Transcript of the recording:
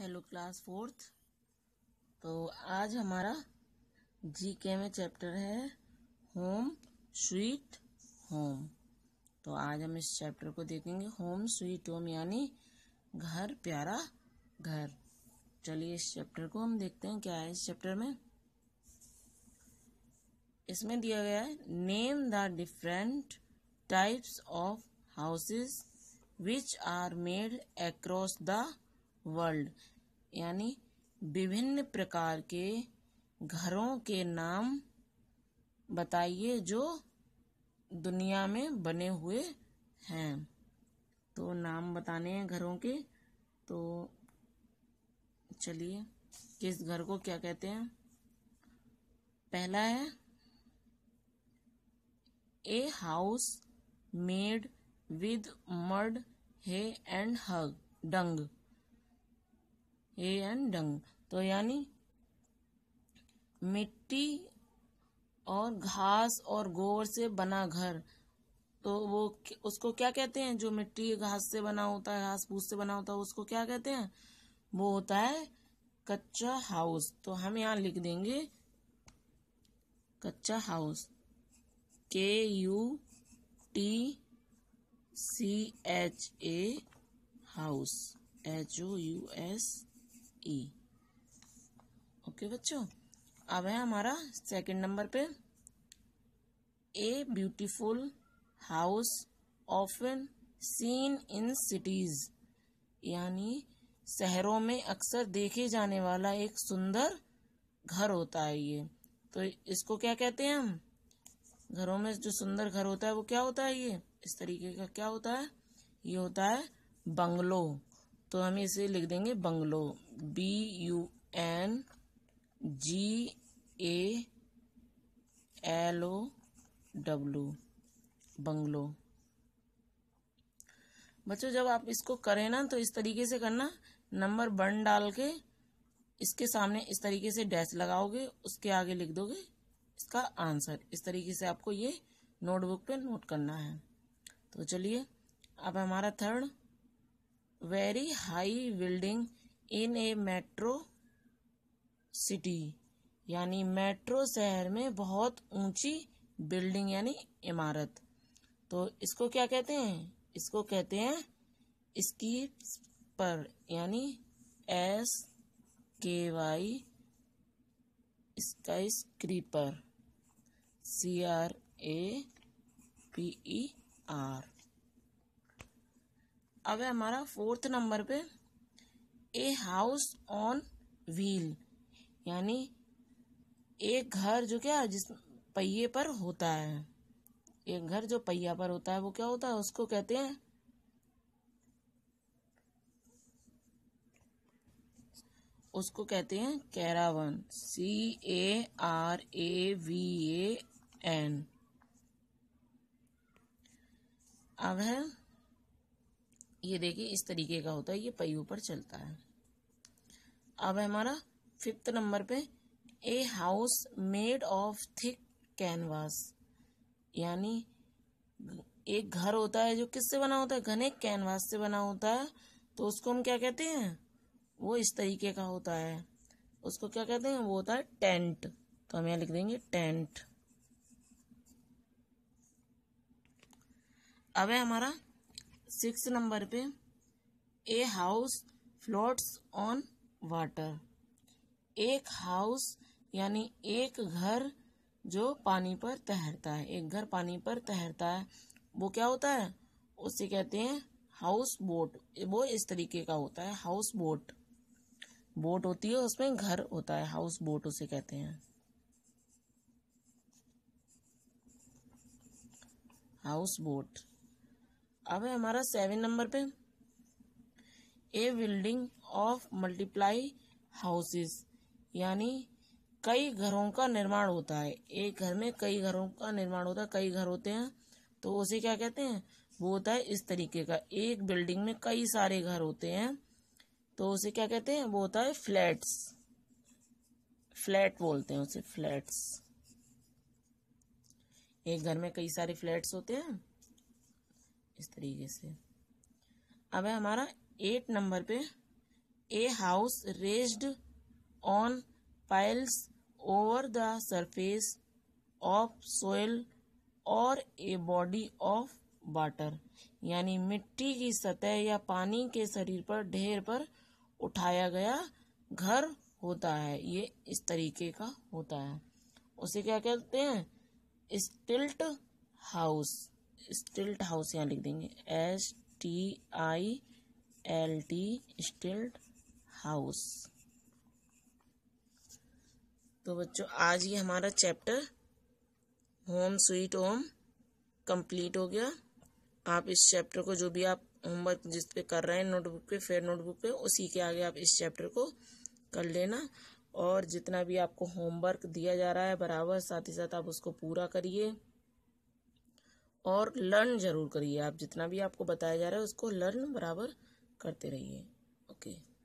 Hello class fourth तो आज हमारा जी के में चैप्टर है होम स्वीट होम तो आज हम इस चैप्टर को देखेंगे होम स्वीट होम यानी घर प्यारा घर चलिए इस चैप्टर को हम देखते हैं क्या है इस चैप्टर में इसमें दिया गया है name the different types of houses which are made across the world यानी विभिन्न प्रकार के घरों के नाम बताइए जो दुनिया में बने हुए हैं तो नाम बताने हैं घरों के तो चलिए किस घर को क्या कहते हैं पहला है a house made with mud hay and हग डंग ए एन डंग तो यानी मिट्टी और घास और गोबर से बना घर तो वो उसको क्या कहते हैं जो मिट्टी घास से बना होता है घास फूस से बना होता है उसको क्या कहते हैं वो होता है कच्चा हाउस तो हम यहाँ लिख देंगे kutcha house K U T C H A house H O U S E e. Okay बच्चों अब है हमारा सेकंड नंबर पे a beautiful house often seen in cities यानी शहरों में अक्सर देखे जाने वाला एक सुंदर घर होता है ये तो इसको क्या कहते हैं हम घरों में जो सुंदर घर होता है वो क्या होता है ये इस तरीके का क्या होता है ये होता है बंगलो तो हम इसे लिख देंगे bungalow B U N G A L O W bungalow बच्चों जब आप इसको करें ना तो इस तरीके से करना नंबर वन डाल के इसके सामने इस तरीके से डैश लगाओगे उसके आगे लिख दोगे इसका आंसर इस तरीके से आपको ये नोटबुक पे नोट करना है तो चलिए अब हमारा third very high building in a metro city यानी मेट्रो शहर में बहुत ऊंची बिल्डिंग यानी इमारत तो इसको क्या कहते हैं इसको कहते हैं इसकी पर यानी S K Y skyscraper C R A P E R अब है हमारा फोर्थ नंबर पे ए हाउस ऑन व्हील यानी एक घर जो क्या जिस पहिए पर होता है एक घर जो पहिया पर होता है वो क्या होता है उसको कहते हैं उसको कहते हैं caravan C A R A V A N अब है ये देखिए इस तरीके का होता है ये पहियों पर चलता है अब है हमारा फिफ्थ नंबर पे a house made of thick canvas यानी एक घर होता है जो किससे बना होता है घने कैनवास से बना होता है तो उसको हम क्या कहते हैं वो इस तरीके का होता है उसको क्या कहते हैं वो होता है टेंट तो हम यहाँ लिख देंगे टेंट अब है हमारा सिक्स नंबर पे a house floats on water एक हाउस यानी एक घर जो पानी पर तैरता है एक घर पानी पर तैरता है वो क्या होता है उसे कहते हैं हाउस बोट वो इस तरीके का होता है हाउस बोट बोट होती है उसमें घर होता है हाउस बोट उसे कहते हैं हाउस बोट अब है हमारा सेवन नंबर पे a building of multiply houses यानी कई घरों का निर्माण होता है एक घर में कई घरों का निर्माण होता है कई घर होते हैं तो उसे क्या कहते हैं वो होता है इस तरीके का एक बिल्डिंग में कई सारे घर होते हैं तो उसे क्या कहते हैं वो होता है फ्लैट्स फ्लैट बोलते हैं उसे फ्लैट्स एक घर में कई सारे फ्लैट्स होते हैं इस तरीके से अब है हमारा एट नंबर पे a house raised on piles over the surface of soil और ए बॉडी ऑफ वाटर यानी मिट्टी की सतह या पानी के शरीर पर ढेर पर उठाया गया घर होता है ये इस तरीके का होता है उसे क्या कहते हैं स्टिल्ट हाउस स्टिल्ट हाउस यहाँ लिख देंगे S T I L T stilt house तो बच्चों आज ये हमारा chapter home sweet home complete हो गया आप इस चैप्टर को जो भी आप होमवर्क जिस पे कर रहे हैं नोटबुक पे फेयर नोटबुक पे उसी के आगे आप इस चैप्टर को कर लेना और जितना भी आपको होमवर्क दिया जा रहा है बराबर साथ ही साथ आप उसको पूरा करिए और लर्न जरूर करिए आप जितना भी आपको बताया जा रहा है उसको लर्न बराबर करते रहिए ओके